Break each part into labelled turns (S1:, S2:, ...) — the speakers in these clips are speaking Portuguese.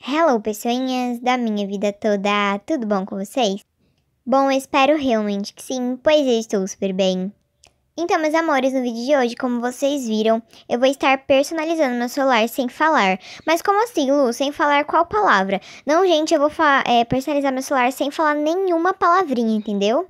S1: Hello, pessoinhas da minha vida toda, tudo bom com vocês? Bom, espero realmente que sim, pois eu estou super bem. Então, meus amores, no vídeo de hoje, como vocês viram, eu vou estar personalizando meu celular sem falar. Mas como assim, Lu? Sem falar qual palavra? Não, gente, eu vou é, personalizar meu celular sem falar nenhuma palavrinha, entendeu?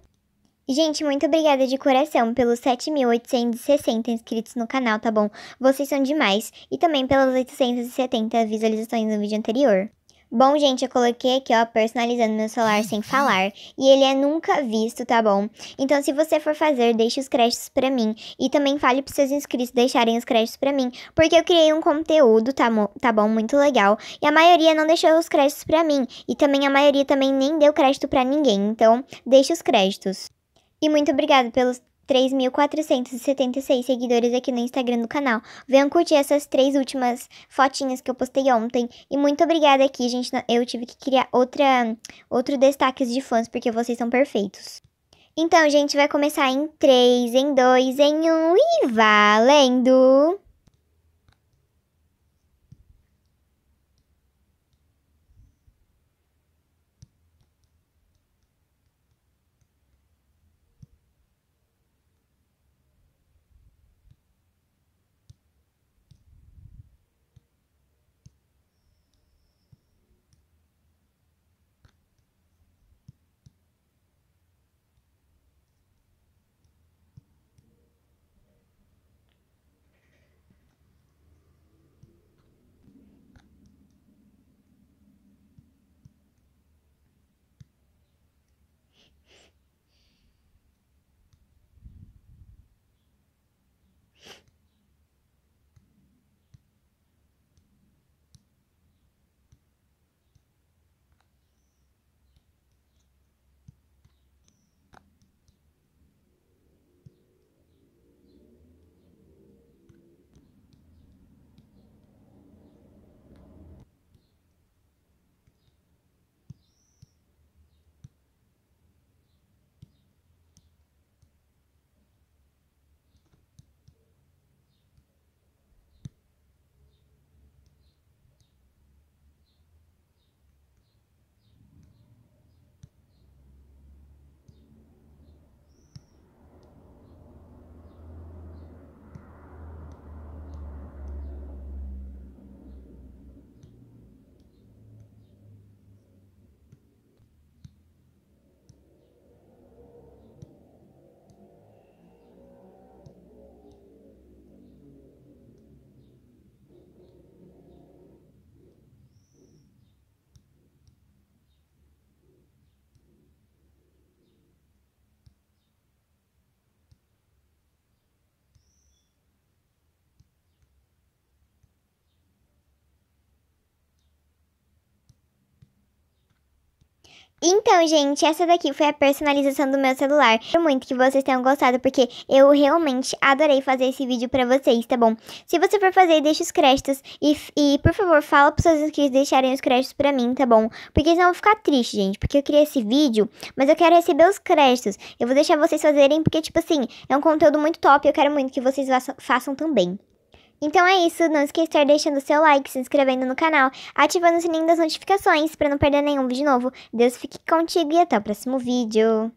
S1: Gente, muito obrigada de coração pelos 7.860 inscritos no canal, tá bom? Vocês são demais. E também pelas 870 visualizações no vídeo anterior. Bom, gente, eu coloquei aqui, ó, personalizando meu celular sem falar. E ele é nunca visto, tá bom? Então, se você for fazer, deixe os créditos pra mim. E também fale pros seus inscritos deixarem os créditos pra mim. Porque eu criei um conteúdo, tá, tá bom? Muito legal. E a maioria não deixou os créditos pra mim. E também a maioria também nem deu crédito pra ninguém. Então, deixe os créditos. E muito obrigado pelos 3.476 seguidores aqui no Instagram do canal. Venham curtir essas três últimas fotinhas que eu postei ontem. E muito obrigada aqui, gente. Eu tive que criar outra, outro destaque de fãs, porque vocês são perfeitos. Então, gente, vai começar em 3, em 2, em 1 um, e valendo! Então, gente, essa daqui foi a personalização do meu celular. Espero muito que vocês tenham gostado, porque eu realmente adorei fazer esse vídeo pra vocês, tá bom? Se você for fazer, deixa os créditos e, e por favor, fala pros seus inscritos deixarem os créditos pra mim, tá bom? Porque senão eu vou ficar triste, gente, porque eu criei esse vídeo, mas eu quero receber os créditos. Eu vou deixar vocês fazerem, porque, tipo assim, é um conteúdo muito top e eu quero muito que vocês façam também. Então é isso, não esqueça de estar deixando seu like, se inscrevendo no canal, ativando o sininho das notificações para não perder nenhum vídeo novo. Deus fique contigo e até o próximo vídeo.